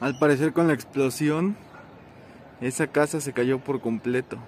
Al parecer con la explosión, esa casa se cayó por completo.